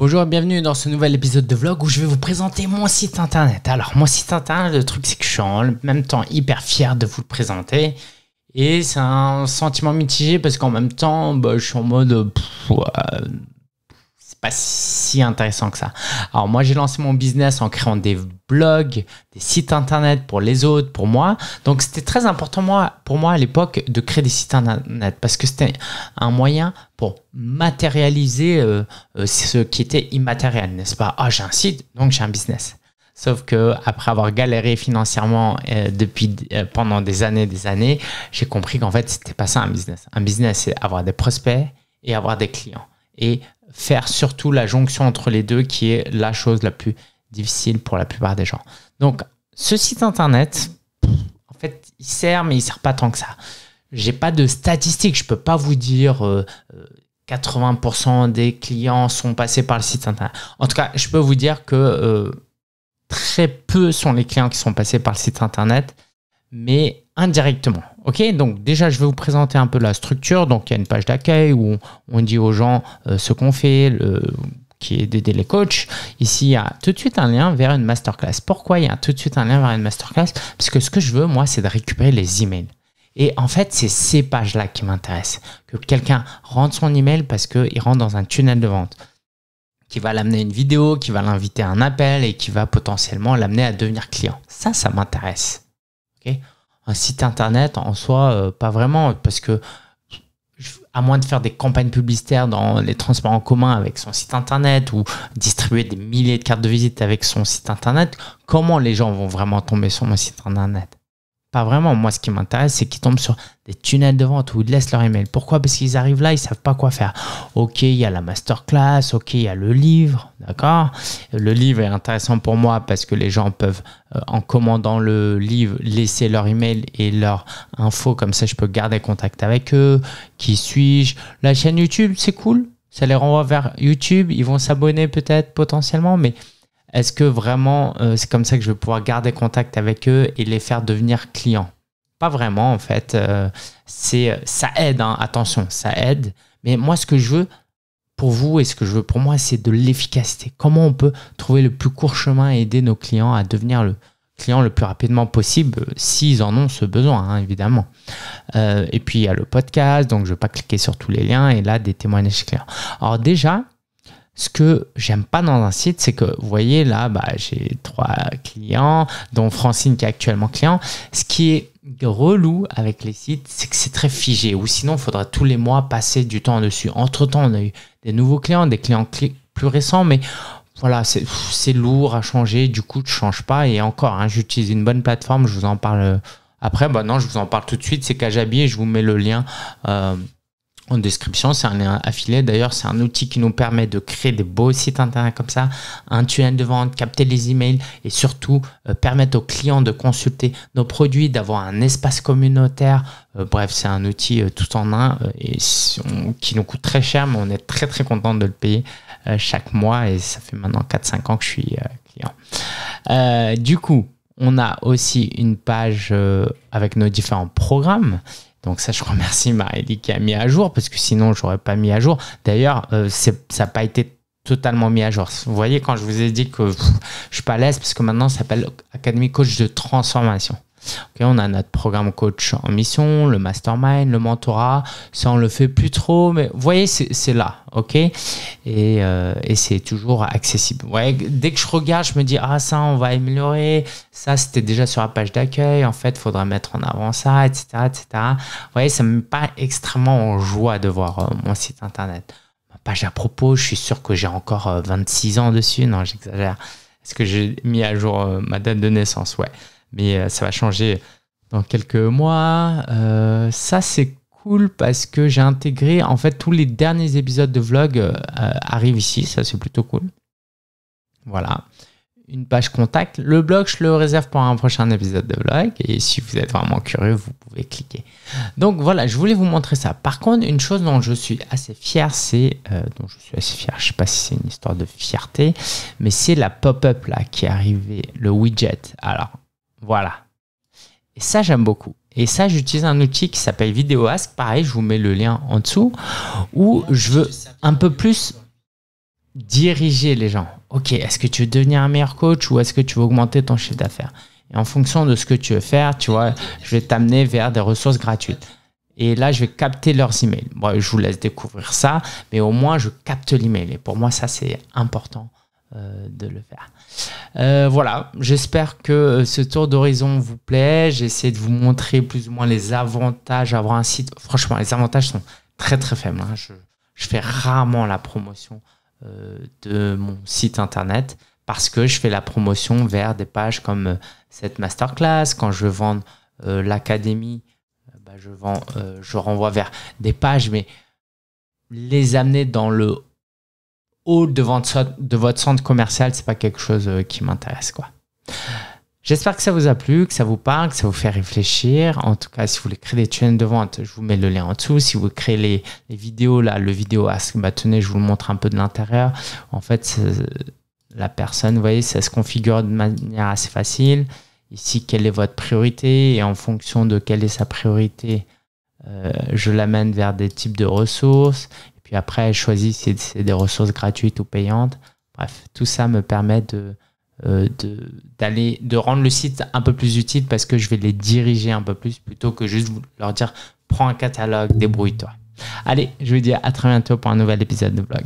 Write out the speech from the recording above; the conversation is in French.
Bonjour et bienvenue dans ce nouvel épisode de vlog où je vais vous présenter mon site internet. Alors mon site internet, le truc c'est que je suis en même temps hyper fier de vous le présenter et c'est un sentiment mitigé parce qu'en même temps bah, je suis en mode pas si intéressant que ça. Alors moi, j'ai lancé mon business en créant des blogs, des sites internet pour les autres, pour moi. Donc c'était très important moi, pour moi à l'époque de créer des sites internet parce que c'était un moyen pour matérialiser euh, euh, ce qui était immatériel, n'est-ce pas Ah, j'ai un site, donc j'ai un business. Sauf que après avoir galéré financièrement euh, depuis pendant des années, des années, j'ai compris qu'en fait c'était pas ça un business. Un business c'est avoir des prospects et avoir des clients et faire surtout la jonction entre les deux qui est la chose la plus difficile pour la plupart des gens. Donc ce site internet, en fait, il sert mais il sert pas tant que ça. J'ai pas de statistiques, je peux pas vous dire 80% euh, euh, des clients sont passés par le site internet. En tout cas, je peux vous dire que euh, très peu sont les clients qui sont passés par le site internet, mais indirectement. Ok, donc déjà je vais vous présenter un peu la structure. Donc il y a une page d'accueil où on, dit aux gens euh, ce qu'on fait, qui est d'aider les coachs. Ici, il y a tout de suite un lien vers une masterclass. Pourquoi il y a tout de suite un lien vers une masterclass Parce que ce que je veux, moi, c'est de récupérer les emails. Et en fait, c'est ces pages-là qui m'intéressent. Que quelqu'un rentre son email parce qu'il rentre dans un tunnel de vente qui va l'amener une vidéo, qui va l'inviter à un appel et qui va potentiellement l'amener à devenir client. Ça, ça m'intéresse. ok un site internet en soi, euh, pas vraiment, parce que à moins de faire des campagnes publicitaires dans les transports en commun avec son site internet ou distribuer des milliers de cartes de visite avec son site internet, comment les gens vont vraiment tomber sur mon site internet pas vraiment. Moi, ce qui m'intéresse, c'est qu'ils tombent sur des tunnels de vente où ils laissent leur email. Pourquoi Parce qu'ils arrivent là, ils savent pas quoi faire. Ok, il y a la masterclass, ok, il y a le livre, d'accord Le livre est intéressant pour moi parce que les gens peuvent, euh, en commandant le livre, laisser leur email et leur info. Comme ça, je peux garder contact avec eux. Qui suis-je La chaîne YouTube, c'est cool. Ça les renvoie vers YouTube. Ils vont s'abonner peut-être potentiellement, mais est-ce que vraiment euh, c'est comme ça que je vais pouvoir garder contact avec eux et les faire devenir clients Pas vraiment en fait. Euh, c'est euh, ça aide. Hein, attention, ça aide. Mais moi, ce que je veux pour vous et ce que je veux pour moi, c'est de l'efficacité. Comment on peut trouver le plus court chemin et aider nos clients à devenir le client le plus rapidement possible s'ils en ont ce besoin, hein, évidemment. et puis il y a le podcast, donc je ne vais pas cliquer sur tous les liens et là des témoignages clients. Alors déjà, ce que j'aime pas dans un site, c'est que vous voyez là, bah, j'ai trois clients, dont Francine qui est actuellement client. Ce qui est relou avec les sites, c'est que c'est très figé, ou sinon il faudra tous les mois passer du temps dessus. Entre temps, on a eu des nouveaux clients, des clients plus récents, mais voilà, c'est lourd à changer, du coup, je change pas. Et encore, hein, j'utilise une bonne plateforme, je vous en parle euh, après. Bah non, je vous en parle tout de suite, c'est Kajabi et je vous mets le lien. Euh, en description. C'est un lien affilié. D'ailleurs, c'est un outil qui nous permet de créer des beaux sites internet comme ça, un tunnel de vente, capter les emails et surtout euh, permettre aux clients de consulter nos produits, d'avoir un espace communautaire. Euh, bref, c'est un outil euh, tout en un et qui nous coûte très cher, mais on est très très content de le payer chaque mois et ça fait maintenant 4-5 ans que je suis client. du coup, on a aussi une page avec nos différents programmes donc ça, je remercie Marélie qui a mis à jour, parce que sinon, j'aurais pas mis à jour. D'ailleurs, euh, ça n'a pas été totalement mis à jour. Vous voyez, quand je vous ai dit que je suis pas à l'aise, parce que maintenant, ça s'appelle Académie Coach de Transformation on a notre programme coach en mission, le mastermind, le mentorat. Ça, on le fait plus trop, mais vous voyez, c'est là, ok euh, Et, c'est toujours accessible. Ouais, dès que je regarde, je me dis, ah, ça, on va améliorer. Ça, c'était déjà sur la page d'accueil. En fait, il faudra mettre en avant ça, etc., etc. voyez, ça me met pas extrêmement en joie de voir euh, mon site internet. Ma page à propos, je suis sûr que j'ai encore 26 euh, ans dessus. Non, j'exagère. Est-ce que j'ai mis à jour ma date de naissance Ouais mais euh, ça va changer dans quelques mois. Euh, ça, c'est cool parce que j'ai intégré, en fait, tous les derniers épisodes de vlog euh, arrivent ici, ça c'est plutôt cool. Voilà. Une page contact. Le blog, je le réserve pour un prochain épisode de vlog. Et si vous êtes vraiment curieux, vous pouvez cliquer. Donc voilà, je voulais vous montrer ça. Par contre, une chose dont je suis assez fier, c'est. je suis assez fier, je sais pas si c'est une histoire de fierté, mais c'est la pop-up là qui est arrivée, le widget. Alors, voilà. Et ça, j'aime beaucoup. Et ça, j'utilise un outil qui s'appelle VideoAsk. Pareil, je vous mets le lien en dessous, où je veux un peu plus diriger les gens. Ok, est-ce que tu veux devenir un meilleur coach ou est-ce que tu veux augmenter ton chiffre d'affaires Et en fonction de ce que tu veux faire, tu vois, je vais t'amener vers des ressources gratuites. Et là, je vais capter leurs emails. Moi, je vous laisse découvrir ça, mais au moins, je capte l'email. Et pour moi, ça, c'est important euh, de le faire. Euh, voilà, j'espère que euh, ce tour d'horizon vous plaît. j'essaie de vous montrer plus ou moins les avantages d'avoir avoir un site. Franchement, les avantages sont très très faibles. Hein. Je, fais rarement la promotion de mon site internet parce que je fais la promotion vers des pages comme cette masterclass. Quand je vends l'académie, bah, je, je renvoie vers des pages, mais les amener dans le de votre, de votre centre commercial, c'est pas quelque chose euh, qui m'intéresse, quoi. J'espère que ça vous a plu, que ça vous parle, que ça vous fait réfléchir. En tout cas, si vous voulez créer des chaînes de vente, je vous mets le lien en dessous. Si vous créez les, vidéos, là, le vidéo Ask, je vous le montre un peu de l'intérieur. En fait, la personne, vous voyez, ça se configure de manière assez facile. Ici, quelle est votre priorité Et en fonction de quelle est sa priorité, euh, je l'amène vers des types de ressources. Puis après, elle choisit si c'est des ressources gratuites ou payantes. Bref, tout ça me permet de, euh, d'aller de, de rendre le site un peu plus utile parce que je vais les diriger un peu plus plutôt que juste leur dire prends un catalogue, débrouille-toi. Allez, je vous dis à très bientôt pour un nouvel épisode de vlog.